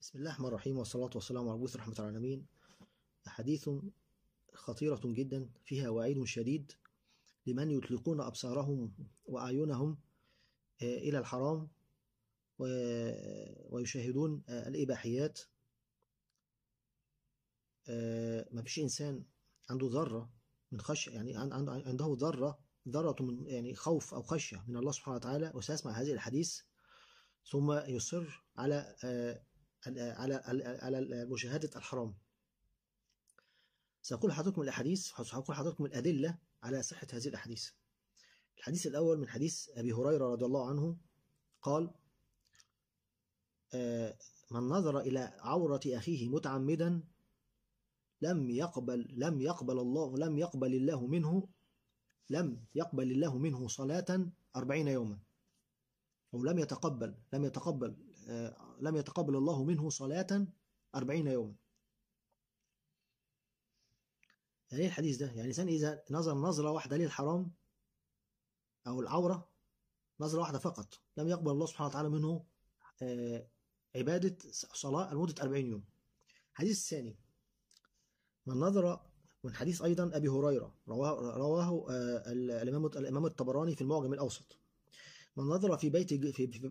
بسم الله الرحمن الرحيم والصلاة والسلام على بوث رحمة العالمين أحاديث خطيرة جدا فيها وعيد شديد لمن يطلقون أبصارهم وأعينهم آه، إلى الحرام ويشاهدون آه، الإباحيات آه، ما فيش إنسان عنده ذرة من خشية يعني عنده ذرة ذرة من يعني خوف أو خشية من الله سبحانه وتعالى وسيسمع هذه الحديث ثم يصر على على على مشاهدة الحرام سأقول لحضراتكم الأحاديث سأقول لحضراتكم الأدلة على صحة هذه الأحاديث الحديث الأول من حديث أبي هريرة رضي الله عنه قال آه، من نظر إلى عورة أخيه متعمدا لم يقبل لم يقبل الله لم يقبل الله منه لم يقبل الله منه صلاة أربعين يوما أو لم يتقبل لم يتقبل آه، لم يتقبل الله منه صلاة أربعين يوما يعني ايه الحديث ده يعني الإنسان إذا نظر نظرة واحدة للحرام أو العورة نظرة واحدة فقط لم يقبل الله سبحانه وتعالى منه آه، عبادة صلاة لمدة 40 يوم الحديث الثاني من نظر من حديث أيضا أبي هريرة رواه, رواه آه، الإمام الإمام الطبراني في المعجم الأوسط من نظر في بيت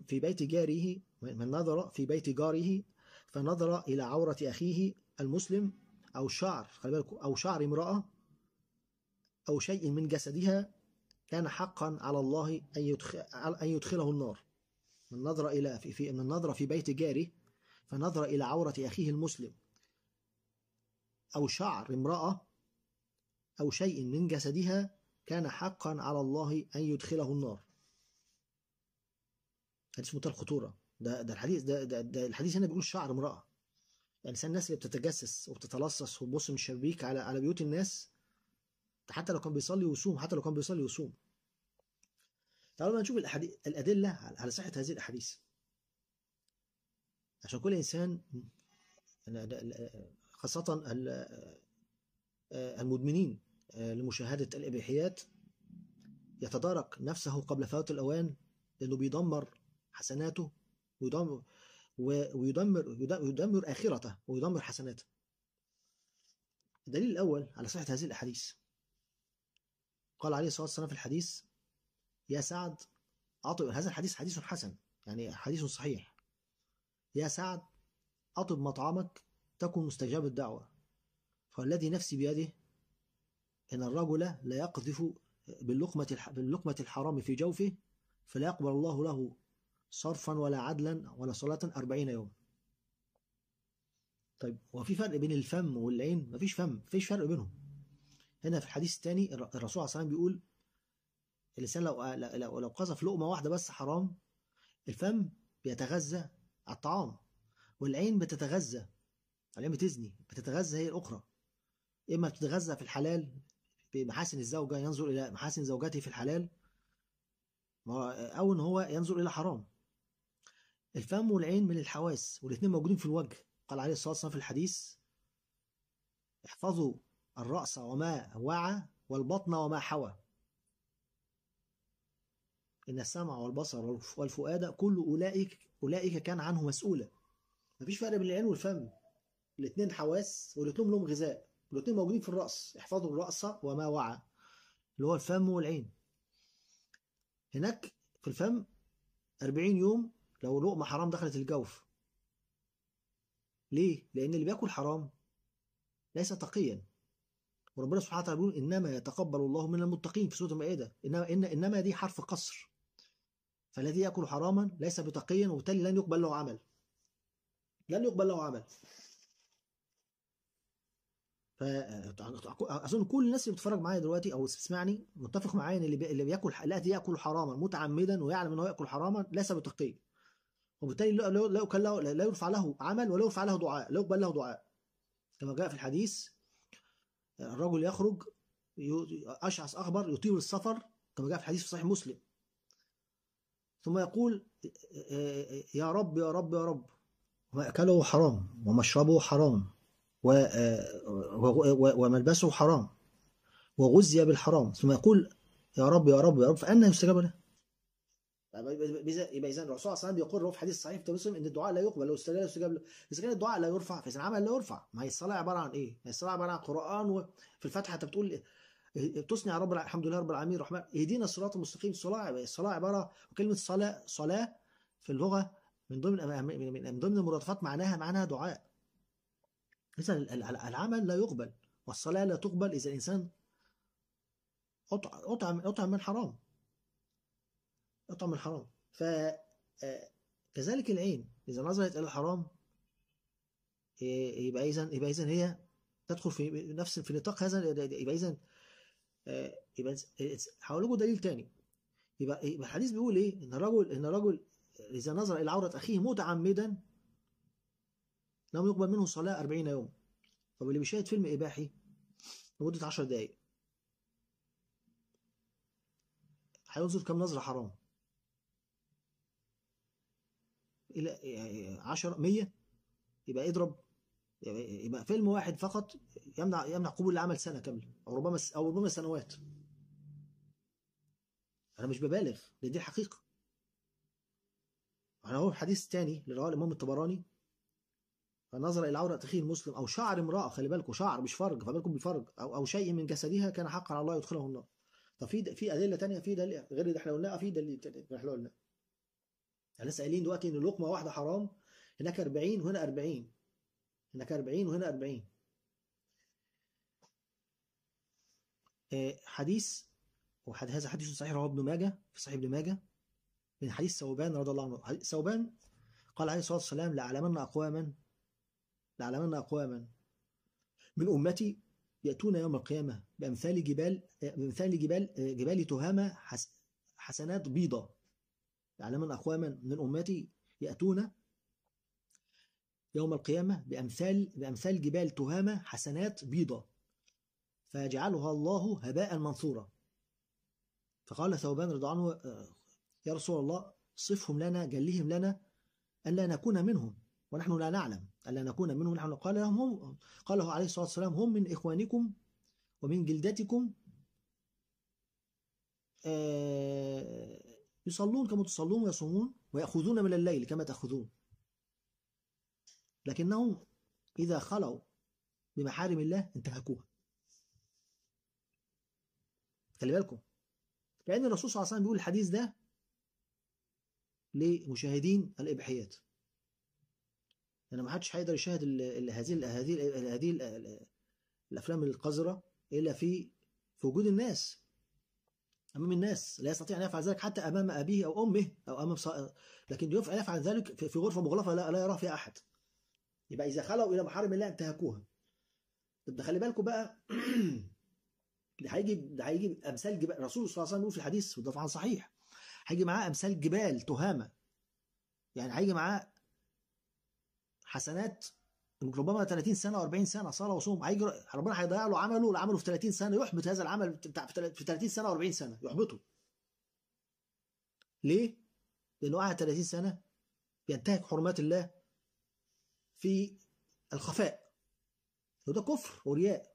في بيت جاره من نظر في بيت جاره فنظر إلى عورة أخيه المسلم أو شعر خلي بالكم أو شعر امرأة أو شيء من جسدها كان حقا على الله أن يدخل أن يدخله النار من نظر إلى في, من نظر في بيت جاره فنظر إلى عورة أخيه المسلم أو شعر امرأة أو شيء من جسدها كان حقا على الله أن يدخله النار حديث منتهى الخطوره ده ده الحديث ده, ده, ده الحديث هنا بيقول شعر امراه يعني الناس اللي بتتجسس وبتتلصص وبص من الشبابيك على على بيوت الناس حتى لو كان بيصلي ويصوم حتى لو كان بيصلي ويصوم تعالوا بقى نشوف الادله على صحه هذه الاحاديث عشان كل انسان خاصه آه، المدمنين آه، لمشاهده الاباحيات يتدارك نفسه قبل فوات الاوان لانه بيدمر حسناته ويدمر ويدمر ويدمر آخرته ويدمر حسناته الدليل الأول على صحة هذه الأحاديث قال عليه الصلاة والسلام في الحديث يا سعد أطب هذا الحديث حديث حسن يعني حديث صحيح يا سعد أطب مطعمك تكن مستجاب الدعوة فالذي نفسي بيده إن الرجل لا يقذف باللقمة باللقمة الحرام في جوفه فلا يقبل الله له صرفا ولا عدلا ولا صلاة أربعين يوما طيب هو في فرق بين الفم والعين مفيش فم مفيش فرق بينهم هنا في الحديث الثاني الرسول عليه الصلاة والسلام بيقول اللسان لو لو لو قذف لقمة واحدة بس حرام الفم بيتغذى على الطعام والعين بتتغذى العين بتزني بتتغذى هي الأخرى إما بتتغذى في الحلال بمحاسن الزوجة ينظر إلى محاسن زوجته في الحلال أو إن هو ينظر إلى حرام الفم والعين من الحواس والاثنين موجودين في الوجه قال عليه الصلاة والسلام في الحديث احفظوا الرأس وما وعى والبطن وما حوى إن السمع والبصر والفؤاد كل أولئك أولئك كان عنه مسؤولا مفيش فرق بين العين والفم الاثنين حواس والاثنين لهم غذاء والاثنين موجودين في الرأس احفظوا الرأس وما وعى اللي هو الفم والعين هناك في الفم 40 يوم لو لقمة حرام دخلت الجوف ليه؟ لأن اللي بياكل حرام ليس تقيا وربنا سبحانه وتعالى بيقول إنما يتقبل الله من المتقين في سورة المائدة إنما, إن إنما دي حرف قصر فالذي يأكل حراما ليس بتقيا وبالتالي لن يقبل له عمل لن يقبل له عمل اظن كل الناس اللي بتتفرج معايا دلوقتي او بتسمعني متفق معايا ان اللي بياكل الذي ياكل حراما متعمدا ويعلم ان هو ياكل حراما ليس بتقي وبالتالي لا له لا يرفع له عمل ولا يرفع له دعاء لا يقبل له دعاء كما جاء في الحديث الرجل يخرج أشعث أخبر يطيل السفر كما جاء في الحديث في صحيح مسلم ثم يقول يا رب يا رب يا رب ماكله حرام ومشربه حرام وملبسه حرام وغزي بالحرام ثم يقول يا رب يا رب يا رب فأنا يستجاب له يبقى اذا الرسول صلى الله عليه وسلم بيقول في حديث صحيح في ان الدعاء لا يقبل لو استجاب يستجاب له اذا كان الدعاء لا يرفع فاذا العمل لا يرفع ما هي الصلاه عباره عن ايه؟ ما هي الصلاه عباره عن قران وفي الفاتحه انت بتقول إيه؟ إيه، تصنع رب الحمد لله رب العالمين الرحمن اهدينا الصراط المستقيم الصلاه الصلاه عباره وكلمه صلاه صلاه في اللغه من ضمن من ضمن المرادفات معناها معناها دعاء اذا العمل لا يقبل والصلاه لا تقبل اذا الانسان اطعم اطعم من حرام طعم الحرام ف آه، كذلك العين إذا نظرت إلى الحرام آه، يبقى إذا يبقى إذا هي تدخل في نفس في نطاق هذا يبقى إذا آه، يبقى هقول لكم دليل تاني يبقى, يبقى الحديث بيقول إيه؟ إن الرجل إن الرجل إذا نظر إلى عورة أخيه متعمدا لم يقبل منه صلاة 40 يوم طب اللي بيشاهد فيلم إباحي لمدة 10 دقايق هينظر كم نظرة حرام الى 10 يعني 100 يبقى اضرب يعني يبقى فيلم واحد فقط يمنع يمنع قبول العمل سنه كامله او ربما او ربما سنوات انا مش ببالغ دي الحقيقه انا هو حديث تاني لرواه الامام الطبراني فنظر الى عوره اخيه المسلم او شعر امراه خلي بالكم شعر مش فرج فبالكم بالفرج او او شيء من جسدها كان حقا على الله يدخله النار طب في في ادله تانية في دليل غير اللي احنا قلناه في دليل تاني احنا قلناه يعني لسه قايلين دلوقتي ان لقمه واحده حرام هناك 40 وهنا 40 هناك 40 وهنا 40 آه، حديث وحد هذا حديث صحيح رواه ابن ماجه في صحيح ابن ماجه من حديث ثوبان رضي الله عنه ثوبان قال عليه الصلاه والسلام لعلمن اقواما لعلمن اقواما من امتي ياتون يوم القيامه بامثال جبال بامثال جبال جبال تهامه حسنات بيضه يعلمون أقواما من أمتي يأتون يوم القيامة بأمثال بأمثال جبال تهامة حسنات بيضة فيجعلها الله هباء منثورا فقال ثوبان رضي عنه آه، يا رسول الله صفهم لنا جلهم لنا ألا نكون منهم ونحن لا نعلم ألا نكون منهم نحن قال لهم هم قاله عليه الصلاة والسلام هم من إخوانكم ومن جلدتكم آه، يصلون كما تصلون ويصومون ويأخذون من الليل كما تأخذون لكنهم إذا خلوا بمحارم الله انتهكوها خلي بالكم لأن الرسول صلى الله عليه وسلم بيقول الحديث ده لمشاهدين الإباحيات لأن يعني ما حدش هيقدر يشاهد هذه هذه هذه الأفلام القذرة إلا في في وجود الناس أمام الناس لا يستطيع أن يفعل ذلك حتى أمام أبيه أو أمه أو أمام صائر لكن يفعل ذلك في غرفة مغلقة لا, لا يراه فيها أحد يبقى إذا خلوا إلى محارم الله انتهكوها طب ده خلي بالكم بقى ده هيجي ده هيجي أمثال جبال الرسول صلى الله عليه وسلم يقول في الحديث وده طبعا صحيح هيجي معاه أمثال جبال تهامة يعني هيجي معاه حسنات ربما 30 سنه و40 سنه صلاه وصوم هيجر... ربنا هيضيع له عمله اللي عمله في 30 سنه يحبط هذا العمل بتاع في 30 سنه و40 سنه يحبطه. ليه؟ لانه قعد 30 سنه بينتهك حرمات الله في الخفاء. وده كفر ورياء.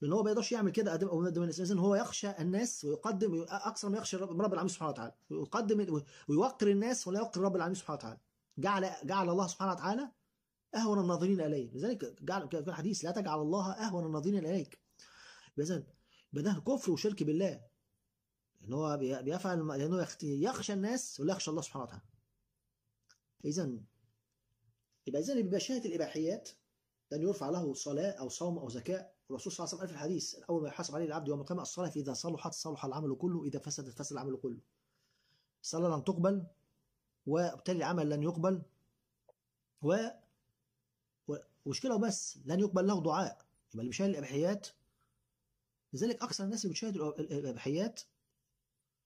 لان هو ما يقدرش يعمل كده قدام الناس هو يخشى الناس ويقدم اكثر ما يخشى رب العالمين سبحانه وتعالى ويقدم ويوقر الناس ولا يوقر رب العالمين سبحانه وتعالى. جعل جعل الله سبحانه وتعالى أهون الناظرين اليك لذلك جعل في الحديث لا تجعل الله أهون الناظرين إليك إذا ده كفر وشرك بالله إن هو بيفعل لأنه يخشى الناس ولا يخشى الله سبحانه وتعالى إذا يبقى إذا بشهاده الإباحيات لن يرفع له صلاة أو صوم أو زكاة الرسول صلى الله عليه وسلم في الحديث أول ما يحاسب عليه العبد يوم القيامة الصلاة فإذا صلحت صلح العمل كله إذا فسدت فسد العمل كله الصلاة لن تقبل وبالتالي العمل لن يقبل و مشكله بس لن يقبل له دعاء يبقى اللي بيشاهد الاباحيات لذلك اكثر الناس اللي بتشاهد الاباحيات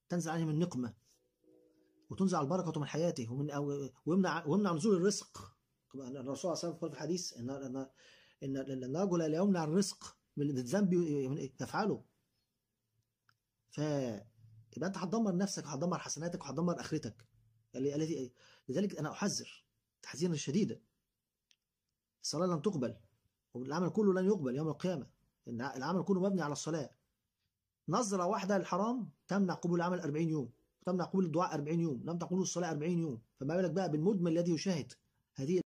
تنزل عليهم النقمه وتنزع البركه من حياته ومن أو ويمنع ويمنع نزول الرزق الرسول صلى الله عليه وسلم في الحديث ان ان ان الرجل لا يمنع الرزق من الذنب يفعله ف يبقى انت هتدمر نفسك وهتدمر حسناتك وهتدمر اخرتك لذلك انا احذر تحذيرا شديدا الصلاة لن تقبل والعمل كله لن يقبل يوم القيامة إن العمل كله مبني على الصلاة نظرة واحدة للحرام تمنع قبول العمل 40 يوم وتمنع قبول الدعاء 40 يوم لم تقبل الصلاة 40 يوم فما بالك بقى بالمدمن الذي يشاهد